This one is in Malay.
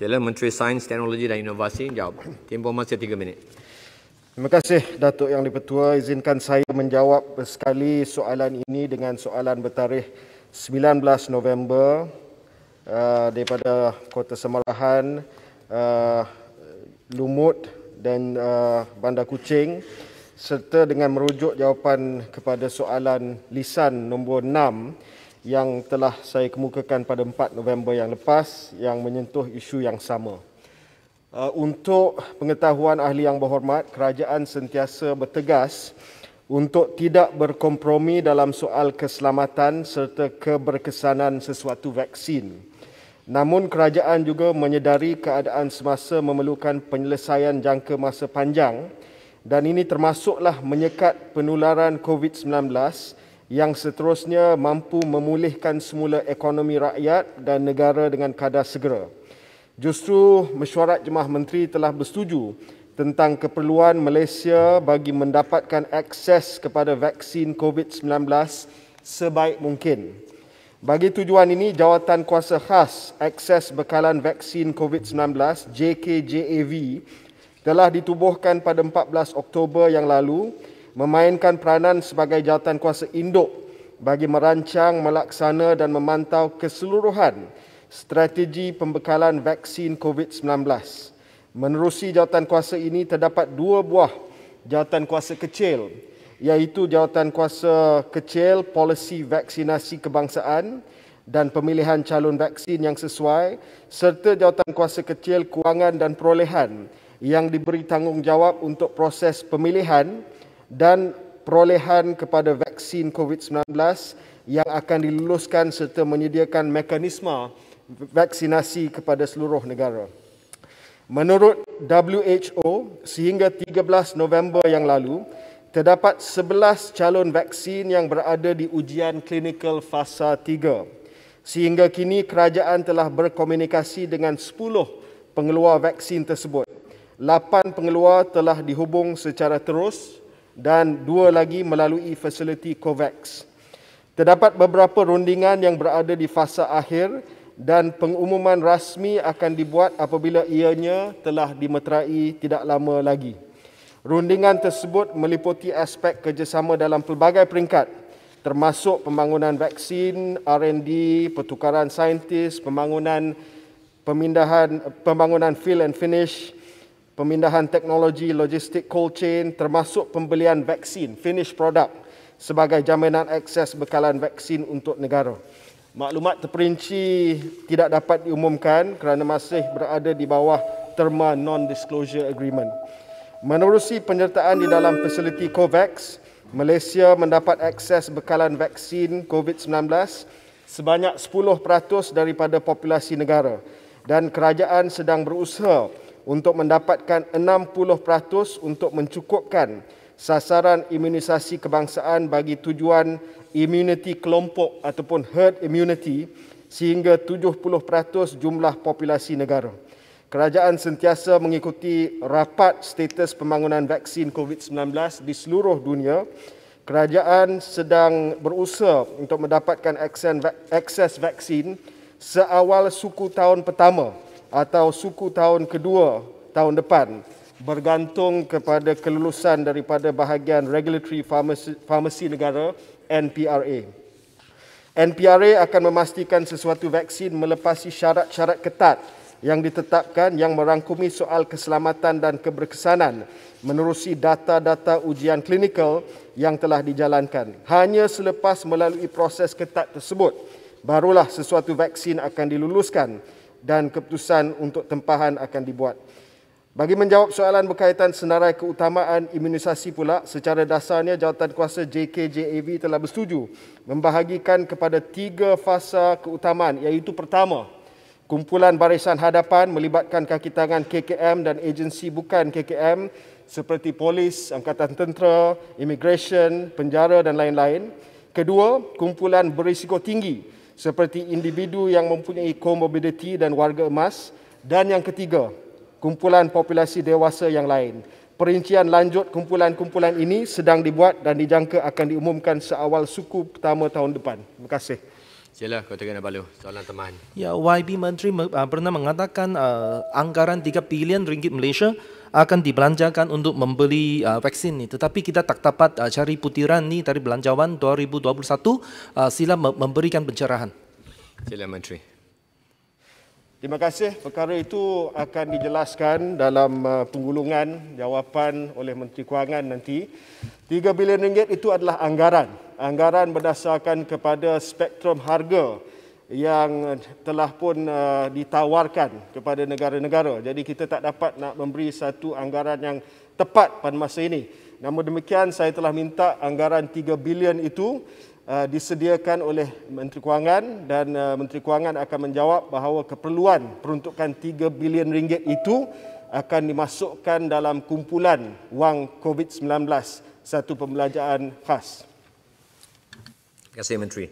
Jalan Menteri Sains, Teknologi dan Inovasi jawab. Tempoh masih tiga minit. Terima kasih Datuk Yang Dipertua. Izinkan saya menjawab sekali soalan ini dengan soalan bertarikh 19 November uh, daripada Kota Semarahan, uh, Lumut dan uh, Bandar Kuching serta dengan merujuk jawapan kepada soalan lisan nombor 6 yang telah saya kemukakan pada 4 November yang lepas yang menyentuh isu yang sama. Uh, untuk pengetahuan ahli yang berhormat, kerajaan sentiasa bertegas untuk tidak berkompromi dalam soal keselamatan serta keberkesanan sesuatu vaksin. Namun kerajaan juga menyedari keadaan semasa memerlukan penyelesaian jangka masa panjang dan ini termasuklah menyekat penularan COVID-19 yang seterusnya mampu memulihkan semula ekonomi rakyat dan negara dengan kadar segera. Justru mesyuarat jemaah menteri telah bersetuju tentang keperluan Malaysia bagi mendapatkan akses kepada vaksin COVID-19 sebaik mungkin. Bagi tujuan ini, jawatan kuasa khas akses bekalan vaksin COVID-19 JKJAV telah ditubuhkan pada 14 Oktober yang lalu memainkan peranan sebagai jawatan kuasa induk bagi merancang, melaksana dan memantau keseluruhan strategi pembekalan vaksin COVID-19. Menerusi jawatan kuasa ini terdapat dua buah jawatan kuasa kecil iaitu jawatan kuasa kecil polisi vaksinasi kebangsaan dan pemilihan calon vaksin yang sesuai serta jawatan kuasa kecil kewangan dan perolehan yang diberi tanggungjawab untuk proses pemilihan dan perolehan kepada vaksin COVID-19 yang akan diluluskan serta menyediakan mekanisme vaksinasi kepada seluruh negara. Menurut WHO, sehingga 13 November yang lalu, terdapat 11 calon vaksin yang berada di ujian klinikal fasa 3. Sehingga kini kerajaan telah berkomunikasi dengan 10 pengeluar vaksin tersebut. 8 pengeluar telah dihubung secara terus dan dua lagi melalui fasiliti COVAX. Terdapat beberapa rundingan yang berada di fasa akhir dan pengumuman rasmi akan dibuat apabila ianya telah dimeterai tidak lama lagi. Rundingan tersebut meliputi aspek kerjasama dalam pelbagai peringkat termasuk pembangunan vaksin, R&D, pertukaran saintis, pembangunan pemindahan pembangunan fill and finish, pemindahan teknologi logistik cold chain termasuk pembelian vaksin finished product sebagai jaminan akses bekalan vaksin untuk negara. Maklumat terperinci tidak dapat diumumkan kerana masih berada di bawah terma non-disclosure agreement. Menerusi penyertaan di dalam fasiliti COVAX, Malaysia mendapat akses bekalan vaksin COVID-19 sebanyak 10% daripada populasi negara dan kerajaan sedang berusaha untuk mendapatkan 60% untuk mencukupkan sasaran imunisasi kebangsaan bagi tujuan imuniti kelompok ataupun herd immunity sehingga 70% jumlah populasi negara. Kerajaan sentiasa mengikuti rapat status pembangunan vaksin COVID-19 di seluruh dunia. Kerajaan sedang berusaha untuk mendapatkan akses vaksin seawal suku tahun pertama atau suku tahun kedua tahun depan bergantung kepada kelulusan daripada bahagian regulatory pharmacy, pharmacy negara NPRA. NPRA akan memastikan sesuatu vaksin melepasi syarat-syarat ketat yang ditetapkan yang merangkumi soal keselamatan dan keberkesanan menerusi data-data ujian klinikal yang telah dijalankan. Hanya selepas melalui proses ketat tersebut barulah sesuatu vaksin akan diluluskan dan keputusan untuk tempahan akan dibuat. Bagi menjawab soalan berkaitan senarai keutamaan imunisasi pula, secara dasarnya jawatan kuasa JKJAV telah bersetuju membahagikan kepada tiga fasa keutamaan iaitu pertama, kumpulan barisan hadapan melibatkan kaki tangan KKM dan agensi bukan KKM seperti polis, angkatan tentera, imigresen, penjara dan lain-lain. Kedua, kumpulan berisiko tinggi seperti individu yang mempunyai komorbiditi dan warga emas dan yang ketiga kumpulan populasi dewasa yang lain. Perincian lanjut kumpulan-kumpulan ini sedang dibuat dan dijangka akan diumumkan seawal suku pertama tahun depan. Terima kasih. Yalah, kau tengok nak balu. Soalan teman. Ya, YB Menteri uh, pernah mengatakan uh, anggaran 3 bilion ringgit Malaysia akan dibelanjakan untuk membeli uh, vaksin ni. Tetapi kita tak dapat uh, cari putiran ni dari belanjawan 2021. Uh, sila memberikan pencerahan. Sila Menteri. Terima kasih. Perkara itu akan dijelaskan dalam uh, penggulungan jawapan oleh Menteri Kewangan nanti. 3 bilion ringgit itu adalah anggaran anggaran berdasarkan kepada spektrum harga yang eh, telah pun uh, ditawarkan kepada negara-negara. Jadi kita tak dapat nak memberi satu anggaran yang tepat pada masa ini. Namun demikian saya telah minta anggaran 3 bilion itu uh, disediakan oleh Menteri Kewangan dan uh, Menteri Kewangan akan menjawab bahawa keperluan peruntukan 3 bilion ringgit itu akan dimasukkan dalam kumpulan wang COVID-19 satu pembelajaran khas. gas inventory